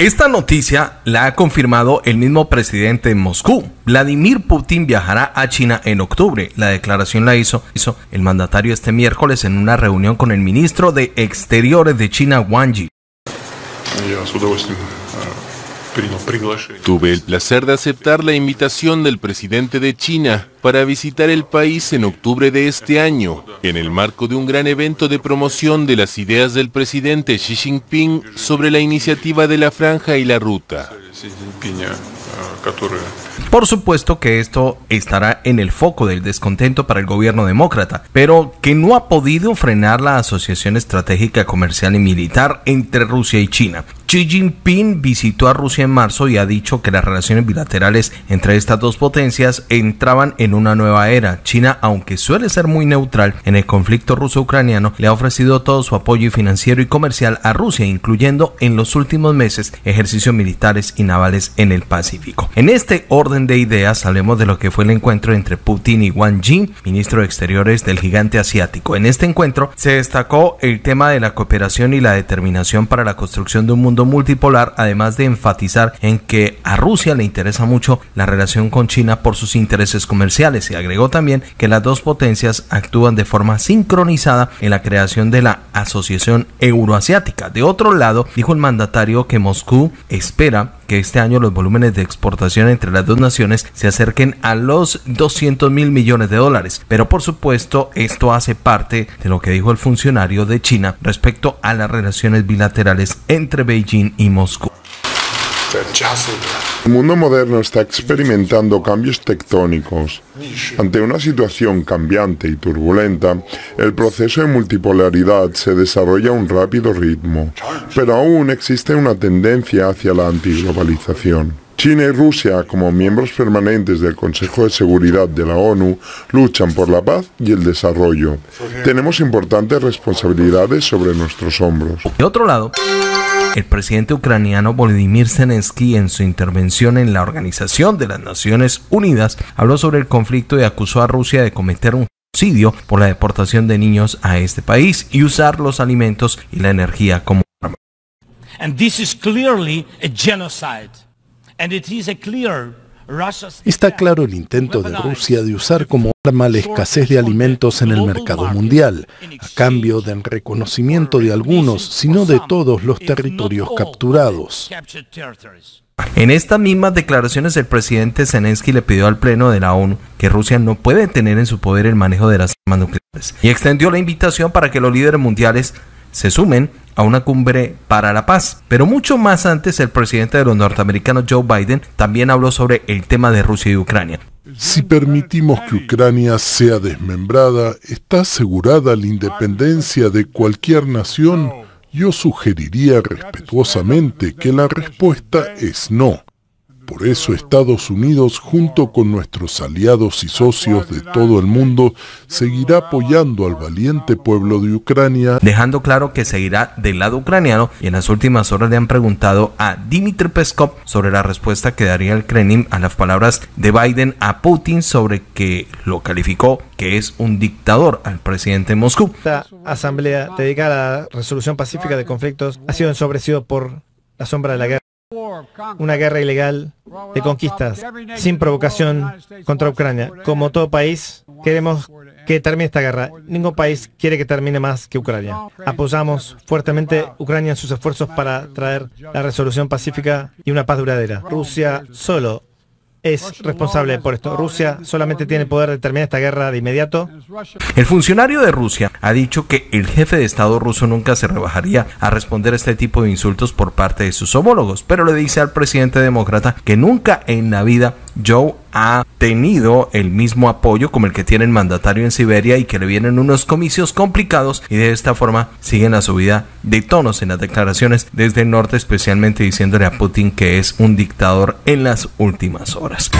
Esta noticia la ha confirmado el mismo presidente de Moscú. Vladimir Putin viajará a China en octubre. La declaración la hizo, hizo el mandatario este miércoles en una reunión con el ministro de Exteriores de China, Wang Yi. Tuve el placer de aceptar la invitación del presidente de China para visitar el país en octubre de este año, en el marco de un gran evento de promoción de las ideas del presidente Xi Jinping sobre la iniciativa de la franja y la ruta. Por supuesto que esto estará en el foco del descontento para el gobierno demócrata, pero que no ha podido frenar la asociación estratégica comercial y militar entre Rusia y China, Xi Jinping visitó a Rusia en marzo y ha dicho que las relaciones bilaterales entre estas dos potencias entraban en una nueva era. China, aunque suele ser muy neutral en el conflicto ruso-ucraniano, le ha ofrecido todo su apoyo financiero y comercial a Rusia, incluyendo en los últimos meses ejercicios militares y navales en el Pacífico. En este orden de ideas, hablemos de lo que fue el encuentro entre Putin y Wang Jin, ministro de Exteriores del gigante asiático. En este encuentro se destacó el tema de la cooperación y la determinación para la construcción de un mundo multipolar, además de enfatizar en que a Rusia le interesa mucho la relación con China por sus intereses comerciales y agregó también que las dos potencias actúan de forma sincronizada en la creación de la Asociación Euroasiática. De otro lado, dijo el mandatario que Moscú espera que este año los volúmenes de exportación entre las dos naciones se acerquen a los 200 mil millones de dólares. Pero por supuesto, esto hace parte de lo que dijo el funcionario de China respecto a las relaciones bilaterales entre Beijing y Moscú. El mundo moderno está experimentando cambios tectónicos. Ante una situación cambiante y turbulenta, el proceso de multipolaridad se desarrolla a un rápido ritmo, pero aún existe una tendencia hacia la antiglobalización. China y Rusia, como miembros permanentes del Consejo de Seguridad de la ONU, luchan por la paz y el desarrollo. Tenemos importantes responsabilidades sobre nuestros hombros. De otro lado, el presidente ucraniano Volodymyr Zelensky en su intervención en la Organización de las Naciones Unidas habló sobre el conflicto y acusó a Rusia de cometer un genocidio por la deportación de niños a este país y usar los alimentos y la energía como arma. Está claro el intento de Rusia de usar como arma la escasez de alimentos en el mercado mundial, a cambio del reconocimiento de algunos, si no de todos los territorios capturados. En estas mismas declaraciones el presidente Zelensky le pidió al Pleno de la ONU que Rusia no puede tener en su poder el manejo de las armas nucleares y extendió la invitación para que los líderes mundiales se sumen a una cumbre para la paz. Pero mucho más antes, el presidente de los norteamericanos Joe Biden también habló sobre el tema de Rusia y Ucrania. Si permitimos que Ucrania sea desmembrada, está asegurada la independencia de cualquier nación. Yo sugeriría respetuosamente que la respuesta es no. Por eso Estados Unidos, junto con nuestros aliados y socios de todo el mundo, seguirá apoyando al valiente pueblo de Ucrania. Dejando claro que seguirá del lado ucraniano y en las últimas horas le han preguntado a Dmitry Peskov sobre la respuesta que daría el Kremlin a las palabras de Biden a Putin sobre que lo calificó que es un dictador al presidente Moscú. Esta asamblea dedicada a la resolución pacífica de conflictos ha sido ensobrecido por la sombra de la guerra una guerra ilegal de conquistas sin provocación contra Ucrania. Como todo país, queremos que termine esta guerra. Ningún país quiere que termine más que Ucrania. Apoyamos fuertemente a Ucrania en sus esfuerzos para traer la resolución pacífica y una paz duradera. Rusia solo es responsable por esto. Rusia solamente tiene poder de terminar esta guerra de inmediato. El funcionario de Rusia ha dicho que el jefe de Estado ruso nunca se rebajaría a responder a este tipo de insultos por parte de sus homólogos, pero le dice al presidente demócrata que nunca en la vida Joe ha tenido el mismo apoyo como el que tiene el mandatario en Siberia y que le vienen unos comicios complicados y de esta forma siguen la subida de tonos en las declaraciones desde el norte especialmente diciéndole a Putin que es un dictador en las últimas horas.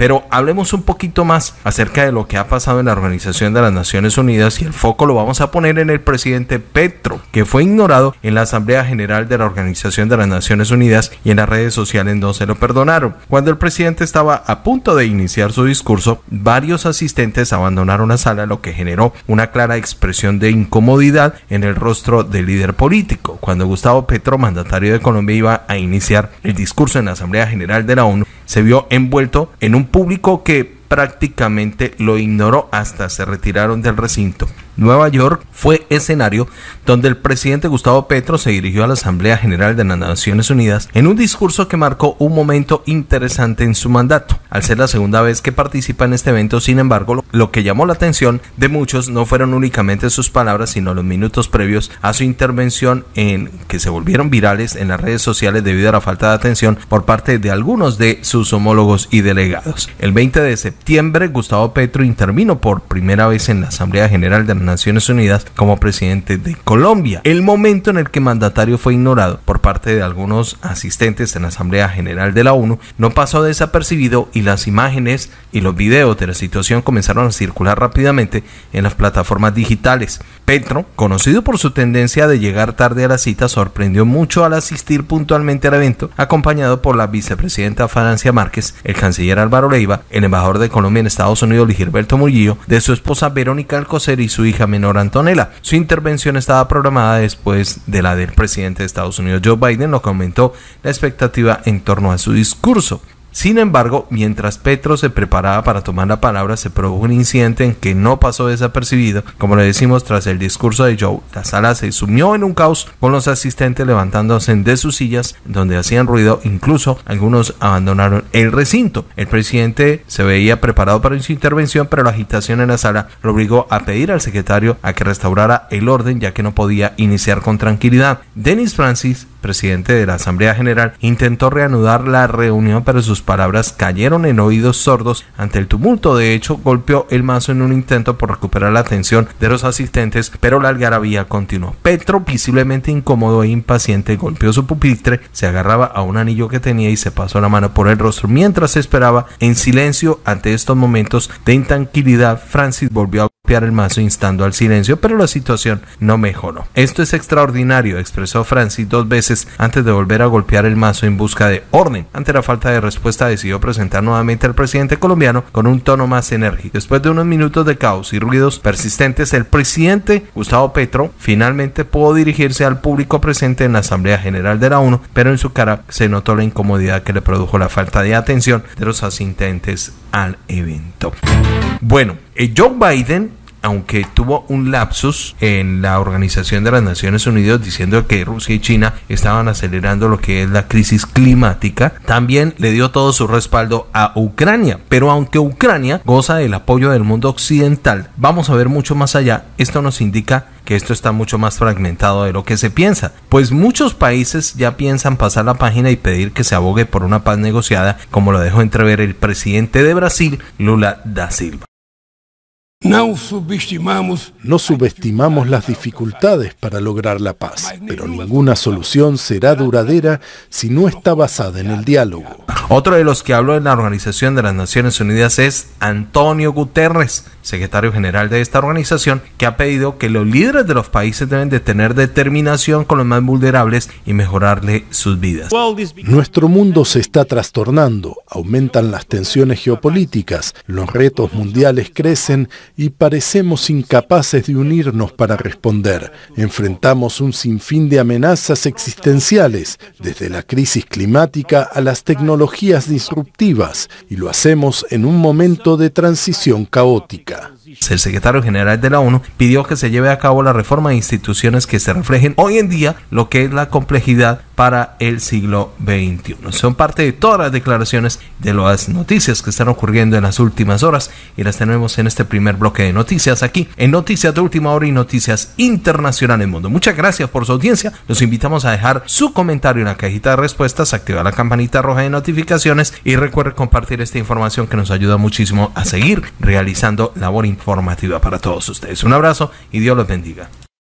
Pero hablemos un poquito más acerca de lo que ha pasado en la Organización de las Naciones Unidas y el foco lo vamos a poner en el presidente Petro, que fue ignorado en la Asamblea General de la Organización de las Naciones Unidas y en las redes sociales no se lo perdonaron. Cuando el presidente estaba a punto de iniciar su discurso, varios asistentes abandonaron la sala, lo que generó una clara expresión de incomodidad en el rostro del líder político. Cuando Gustavo Petro, mandatario de Colombia, iba a iniciar el discurso en la Asamblea General de la ONU, se vio envuelto en un público que prácticamente lo ignoró hasta se retiraron del recinto. Nueva York fue escenario donde el presidente Gustavo Petro se dirigió a la Asamblea General de las Naciones Unidas en un discurso que marcó un momento interesante en su mandato. Al ser la segunda vez que participa en este evento, sin embargo, lo que llamó la atención de muchos no fueron únicamente sus palabras, sino los minutos previos a su intervención en que se volvieron virales en las redes sociales debido a la falta de atención por parte de algunos de sus homólogos y delegados. El 20 de septiembre, Gustavo Petro intervino por primera vez en la Asamblea General de Naciones Unidas como presidente de Colombia. El momento en el que mandatario fue ignorado por parte de algunos asistentes en la Asamblea General de la ONU no pasó desapercibido y las imágenes y los videos de la situación comenzaron a circular rápidamente en las plataformas digitales. Petro, conocido por su tendencia de llegar tarde a la cita, sorprendió mucho al asistir puntualmente al evento, acompañado por la vicepresidenta Francia Márquez, el canciller Álvaro Leiva, el embajador de Colombia en Estados Unidos Gilberto Mullillo, de su esposa Verónica Alcocer y su hija menor Antonella. Su intervención estaba programada después de la del presidente de Estados Unidos Joe Biden, lo comentó la expectativa en torno a su discurso. Sin embargo, mientras Petro se preparaba para tomar la palabra, se produjo un incidente en que no pasó desapercibido. Como le decimos, tras el discurso de Joe, la sala se sumió en un caos con los asistentes levantándose de sus sillas donde hacían ruido, incluso algunos abandonaron el recinto. El presidente se veía preparado para su intervención, pero la agitación en la sala lo obligó a pedir al secretario a que restaurara el orden ya que no podía iniciar con tranquilidad. Dennis Francis presidente de la Asamblea General, intentó reanudar la reunión, pero sus palabras cayeron en oídos sordos ante el tumulto. De hecho, golpeó el mazo en un intento por recuperar la atención de los asistentes, pero la algarabía continuó. Petro, visiblemente incómodo e impaciente, golpeó su pupitre, se agarraba a un anillo que tenía y se pasó la mano por el rostro mientras esperaba en silencio ante estos momentos de intranquilidad. Francis volvió a golpear el mazo instando al silencio, pero la situación no mejoró. Esto es extraordinario, expresó Francis dos veces antes de volver a golpear el mazo en busca de orden. Ante la falta de respuesta decidió presentar nuevamente al presidente colombiano con un tono más enérgico. Después de unos minutos de caos y ruidos persistentes, el presidente Gustavo Petro finalmente pudo dirigirse al público presente en la Asamblea General de la ONU, pero en su cara se notó la incomodidad que le produjo la falta de atención de los asistentes al evento. Bueno, eh, Joe Biden aunque tuvo un lapsus en la Organización de las Naciones Unidas diciendo que Rusia y China estaban acelerando lo que es la crisis climática, también le dio todo su respaldo a Ucrania. Pero aunque Ucrania goza del apoyo del mundo occidental, vamos a ver mucho más allá, esto nos indica que esto está mucho más fragmentado de lo que se piensa, pues muchos países ya piensan pasar la página y pedir que se abogue por una paz negociada, como lo dejó entrever el presidente de Brasil, Lula da Silva. No subestimamos las dificultades para lograr la paz, pero ninguna solución será duradera si no está basada en el diálogo. Otro de los que habló en la Organización de las Naciones Unidas es Antonio Guterres, secretario general de esta organización, que ha pedido que los líderes de los países deben de tener determinación con los más vulnerables y mejorarle sus vidas. Nuestro mundo se está trastornando, aumentan las tensiones geopolíticas, los retos mundiales crecen, y parecemos incapaces de unirnos para responder. Enfrentamos un sinfín de amenazas existenciales, desde la crisis climática a las tecnologías disruptivas, y lo hacemos en un momento de transición caótica. El secretario general de la ONU pidió que se lleve a cabo la reforma de instituciones que se reflejen hoy en día lo que es la complejidad para el siglo XXI. Son parte de todas las declaraciones de las noticias que están ocurriendo en las últimas horas y las tenemos en este primer bloque que de noticias aquí en Noticias de Última Hora y Noticias Internacionales del Mundo. Muchas gracias por su audiencia. Los invitamos a dejar su comentario en la cajita de respuestas, activar la campanita roja de notificaciones y recuerde compartir esta información que nos ayuda muchísimo a seguir realizando labor informativa para todos ustedes. Un abrazo y Dios los bendiga.